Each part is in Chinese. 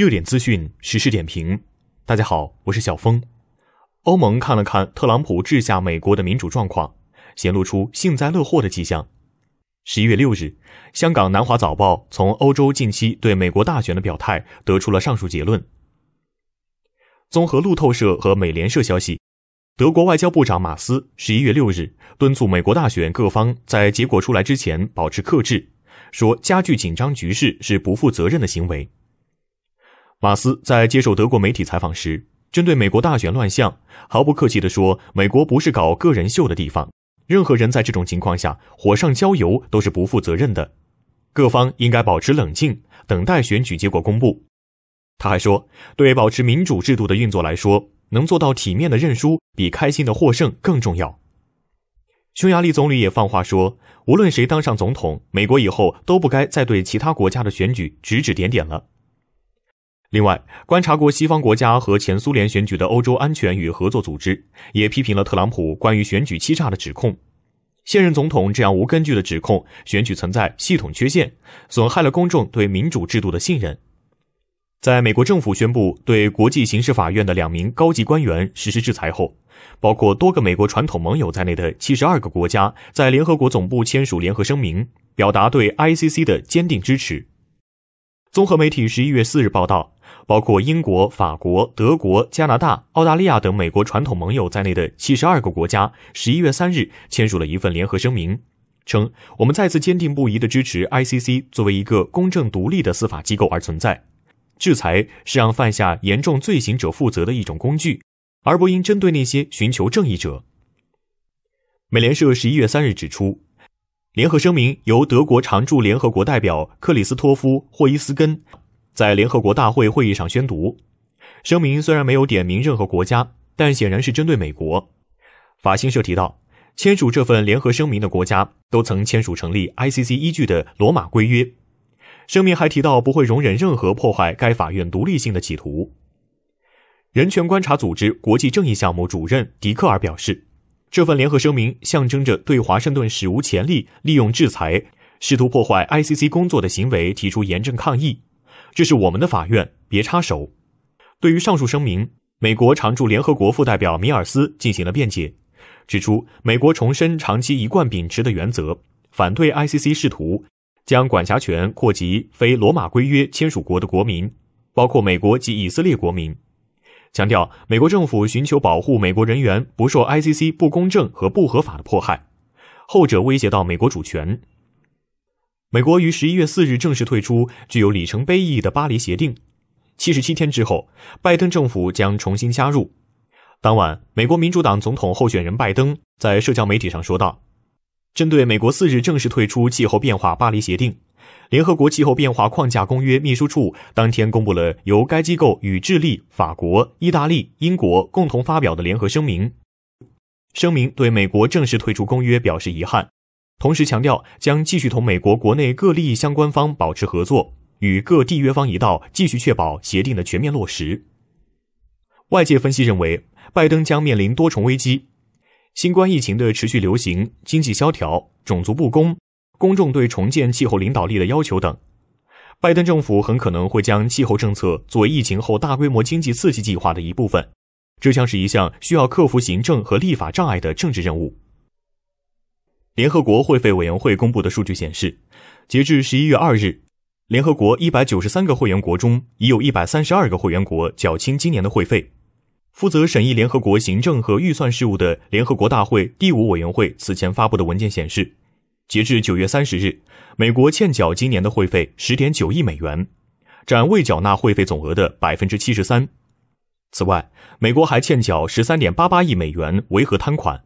热点资讯，实时点评。大家好，我是小峰。欧盟看了看特朗普治下美国的民主状况，显露出幸灾乐祸的迹象。十一月六日，香港南华早报从欧洲近期对美国大选的表态得出了上述结论。综合路透社和美联社消息，德国外交部长马斯十一月六日敦促美国大选各方在结果出来之前保持克制，说加剧紧张局势是不负责任的行为。马斯在接受德国媒体采访时，针对美国大选乱象，毫不客气地说：“美国不是搞个人秀的地方，任何人在这种情况下火上浇油都是不负责任的。各方应该保持冷静，等待选举结果公布。”他还说：“对保持民主制度的运作来说，能做到体面的认输，比开心的获胜更重要。”匈牙利总理也放话说：“无论谁当上总统，美国以后都不该再对其他国家的选举指指点点了。”另外，观察过西方国家和前苏联选举的欧洲安全与合作组织也批评了特朗普关于选举欺诈的指控。现任总统这样无根据的指控，选举存在系统缺陷，损害了公众对民主制度的信任。在美国政府宣布对国际刑事法院的两名高级官员实施制裁后，包括多个美国传统盟友在内的七十二个国家在联合国总部签署联合声明，表达对 ICC 的坚定支持。综合媒体十一月四日报道。包括英国、法国、德国、加拿大、澳大利亚等美国传统盟友在内的七十二个国家，十一月三日签署了一份联合声明，称：“我们再次坚定不移地支持 ICC 作为一个公正独立的司法机构而存在。制裁是让犯下严重罪行者负责的一种工具，而不应针对那些寻求正义者。”美联社十一月三日指出，联合声明由德国常驻联合国代表克里斯托夫·霍伊斯根。在联合国大会会议上宣读，声明虽然没有点名任何国家，但显然是针对美国。法新社提到，签署这份联合声明的国家都曾签署成立 ICC 依据的罗马规约。声明还提到不会容忍任何破坏该法院独立性的企图。人权观察组织国际正义项目主任迪克尔表示，这份联合声明象征着对华盛顿史无前例利用制裁试图破坏 ICC 工作的行为提出严正抗议。这是我们的法院，别插手。对于上述声明，美国常驻联合国副代表米尔斯进行了辩解，指出美国重申长期一贯秉持的原则，反对 ICC 试图将管辖权扩及非罗马规约签署国的国民，包括美国及以色列国民。强调美国政府寻求保护美国人员不受 ICC 不公正和不合法的迫害，后者威胁到美国主权。美国于十一月四日正式退出具有里程碑意义的《巴黎协定》，七十七天之后，拜登政府将重新加入。当晚，美国民主党总统候选人拜登在社交媒体上说道：“针对美国四日正式退出气候变化《巴黎协定》，联合国气候变化框架公约秘书处当天公布了由该机构与智利、法国、意大利、英国共同发表的联合声明，声明对美国正式退出公约表示遗憾。”同时强调，将继续同美国国内各利益相关方保持合作，与各缔约方一道，继续确保协定的全面落实。外界分析认为，拜登将面临多重危机：新冠疫情的持续流行、经济萧条、种族不公、公众对重建气候领导力的要求等。拜登政府很可能会将气候政策作为疫情后大规模经济刺激计划的一部分，这将是一项需要克服行政和立法障碍的政治任务。联合国会费委员会公布的数据显示，截至十一月二日，联合国一百九十三个会员国中，已有一百三十二个会员国缴清今年的会费。负责审议联合国行政和预算事务的联合国大会第五委员会此前发布的文件显示，截至九月三十日，美国欠缴今年的会费十点九亿美元，占未缴纳会费总额的百分之七十三。此外，美国还欠缴十三点八八亿美元维和摊款。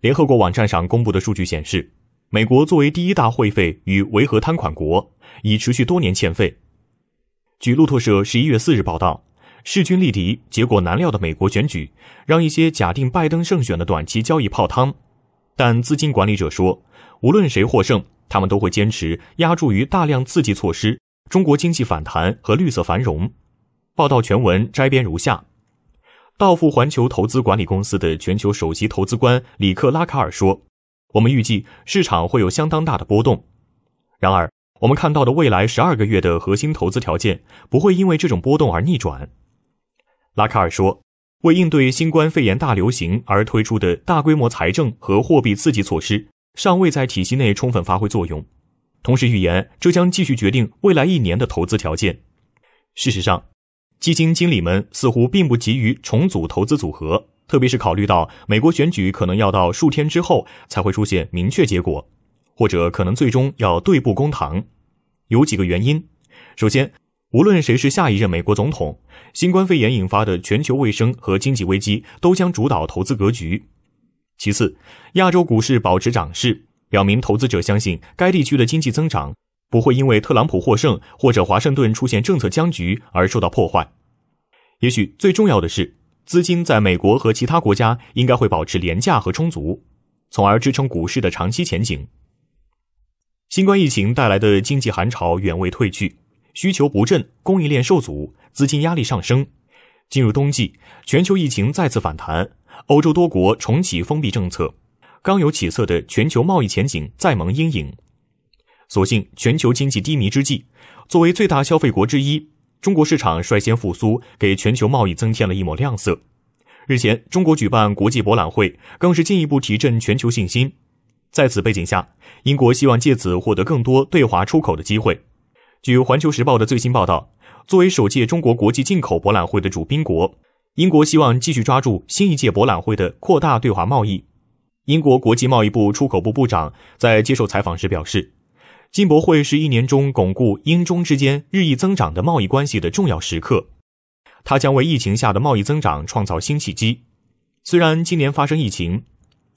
联合国网站上公布的数据显示，美国作为第一大会费与维和摊款国，已持续多年欠费。据路透社十一月四日报道，势均力敌、结果难料的美国选举，让一些假定拜登胜选的短期交易泡汤。但资金管理者说，无论谁获胜，他们都会坚持押注于大量刺激措施、中国经济反弹和绿色繁荣。报道全文摘编如下。道富环球投资管理公司的全球首席投资官里克拉卡尔说：“我们预计市场会有相当大的波动，然而，我们看到的未来十二个月的核心投资条件不会因为这种波动而逆转。”拉卡尔说：“为应对新冠肺炎大流行而推出的大规模财政和货币刺激措施尚未在体系内充分发挥作用，同时预言这将继续决定未来一年的投资条件。事实上。”基金经理们似乎并不急于重组投资组合，特别是考虑到美国选举可能要到数天之后才会出现明确结果，或者可能最终要对簿公堂。有几个原因：首先，无论谁是下一任美国总统，新冠肺炎引发的全球卫生和经济危机都将主导投资格局。其次，亚洲股市保持涨势，表明投资者相信该地区的经济增长不会因为特朗普获胜或者华盛顿出现政策僵局而受到破坏。也许最重要的是，资金在美国和其他国家应该会保持廉价和充足，从而支撑股市的长期前景。新冠疫情带来的经济寒潮远未退去，需求不振，供应链受阻，资金压力上升。进入冬季，全球疫情再次反弹，欧洲多国重启封闭政策，刚有起色的全球贸易前景再蒙阴影。所幸全球经济低迷之际，作为最大消费国之一。中国市场率先复苏，给全球贸易增添了一抹亮色。日前，中国举办国际博览会，更是进一步提振全球信心。在此背景下，英国希望借此获得更多对华出口的机会。据《环球时报》的最新报道，作为首届中国国际进口博览会的主宾国，英国希望继续抓住新一届博览会的扩大对华贸易。英国国际贸易部出口部部长在接受采访时表示。金博会是一年中巩固英中之间日益增长的贸易关系的重要时刻，它将为疫情下的贸易增长创造新契机。虽然今年发生疫情，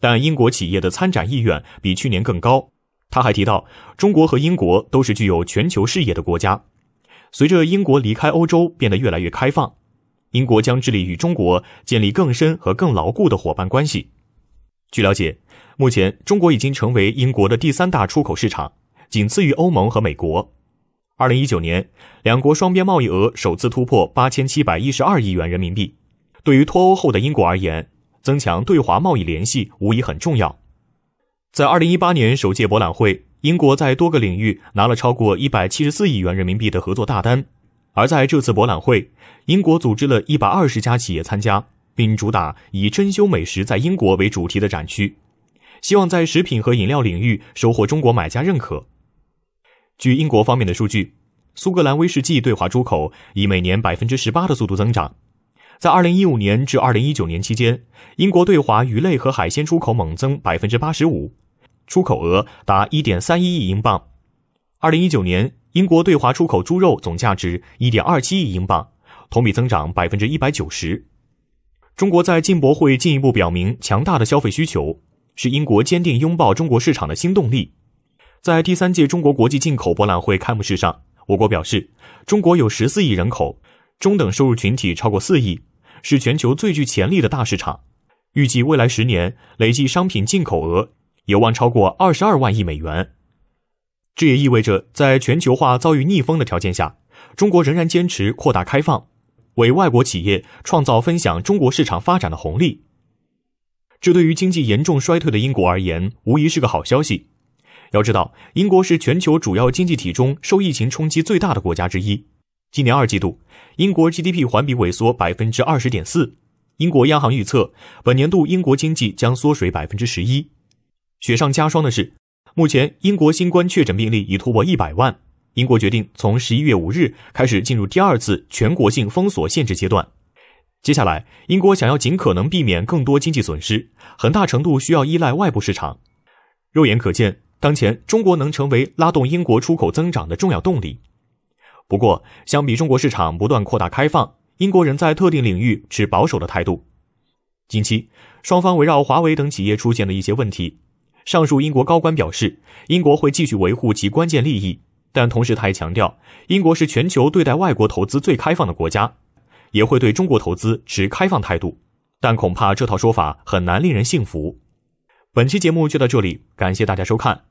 但英国企业的参展意愿比去年更高。他还提到，中国和英国都是具有全球视野的国家。随着英国离开欧洲变得越来越开放，英国将致力于与中国建立更深和更牢固的伙伴关系。据了解，目前中国已经成为英国的第三大出口市场。仅次于欧盟和美国，二零一九年，两国双边贸易额首次突破八千七百一十二亿元人民币。对于脱欧后的英国而言，增强对华贸易联系无疑很重要。在二零一八年首届博览会，英国在多个领域拿了超过一百七十四亿元人民币的合作大单。而在这次博览会，英国组织了一百二十家企业参加，并主打以“珍馐美食在英国”为主题的展区，希望在食品和饮料领域收获中国买家认可。据英国方面的数据，苏格兰威士忌对华出口以每年百分之十八的速度增长，在二零一五年至二零一九年期间，英国对华鱼类和海鲜出口猛增百分之八十五，出口额达一点三一亿英镑。二零一九年，英国对华出口猪肉总价值一点二七亿英镑，同比增长百分之一百九十。中国在进博会进一步表明，强大的消费需求是英国坚定拥抱中国市场的新动力。在第三届中国国际进口博览会开幕式上，我国表示，中国有十四亿人口，中等收入群体超过四亿，是全球最具潜力的大市场。预计未来十年累计商品进口额有望超过二十二万亿美元。这也意味着，在全球化遭遇逆风的条件下，中国仍然坚持扩大开放，为外国企业创造分享中国市场发展的红利。这对于经济严重衰退的英国而言，无疑是个好消息。要知道，英国是全球主要经济体中受疫情冲击最大的国家之一。今年二季度，英国 GDP 环比萎缩百分之二十点四。英国央行预测，本年度英国经济将缩水百分之十一。雪上加霜的是，目前英国新冠确诊病例已突破一百万。英国决定从十一月五日开始进入第二次全国性封锁限制阶段。接下来，英国想要尽可能避免更多经济损失，很大程度需要依赖外部市场。肉眼可见。当前，中国能成为拉动英国出口增长的重要动力。不过，相比中国市场不断扩大开放，英国人在特定领域持保守的态度。近期，双方围绕华为等企业出现了一些问题，上述英国高官表示，英国会继续维护其关键利益，但同时他还强调，英国是全球对待外国投资最开放的国家，也会对中国投资持开放态度。但恐怕这套说法很难令人信服。本期节目就到这里，感谢大家收看。